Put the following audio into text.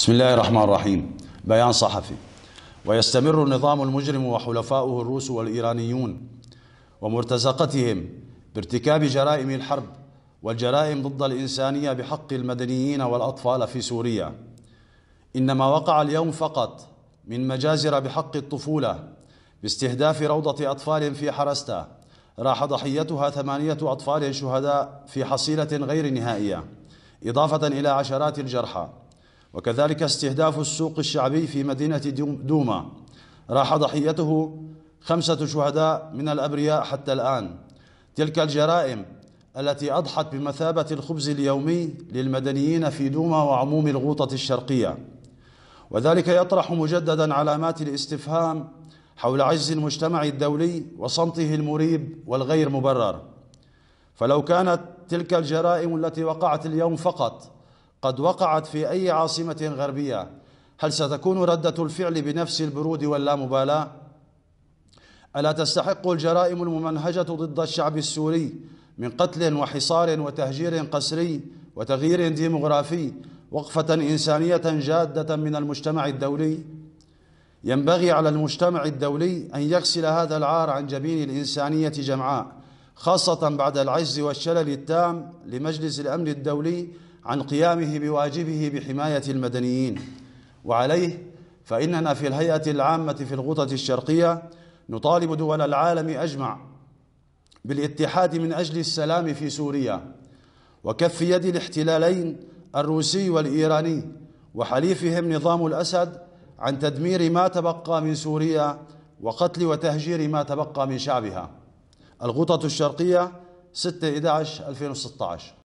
بسم الله الرحمن الرحيم بيان صحفي ويستمر النظام المجرم وحلفاؤه الروس والإيرانيون ومرتزقتهم بارتكاب جرائم الحرب والجرائم ضد الإنسانية بحق المدنيين والأطفال في سوريا إنما وقع اليوم فقط من مجازر بحق الطفولة باستهداف روضة أطفال في حرستا راح ضحيتها ثمانية أطفال شهداء في حصيلة غير نهائية إضافة إلى عشرات الجرحى وكذلك استهداف السوق الشعبي في مدينة دوما راح ضحيته خمسة شهداء من الأبرياء حتى الآن تلك الجرائم التي أضحت بمثابة الخبز اليومي للمدنيين في دوما وعموم الغوطة الشرقية وذلك يطرح مجددا علامات الاستفهام حول عجز المجتمع الدولي وصمته المريب والغير مبرر فلو كانت تلك الجرائم التي وقعت اليوم فقط قد وقعت في أي عاصمة غربية هل ستكون ردة الفعل بنفس البرود واللامبالاة؟ ألا تستحق الجرائم الممنهجة ضد الشعب السوري من قتل وحصار وتهجير قسري وتغيير ديمغرافي وقفة إنسانية جادة من المجتمع الدولي؟ ينبغي على المجتمع الدولي أن يغسل هذا العار عن جبين الإنسانية جمعاء خاصة بعد العجز والشلل التام لمجلس الأمن الدولي عن قيامه بواجبه بحماية المدنيين وعليه فإننا في الهيئة العامة في الغوطة الشرقية نطالب دول العالم أجمع بالاتحاد من أجل السلام في سوريا وكف يد الاحتلالين الروسي والإيراني وحليفهم نظام الأسد عن تدمير ما تبقى من سوريا وقتل وتهجير ما تبقى من شعبها الغوطة الشرقية 6 11 2016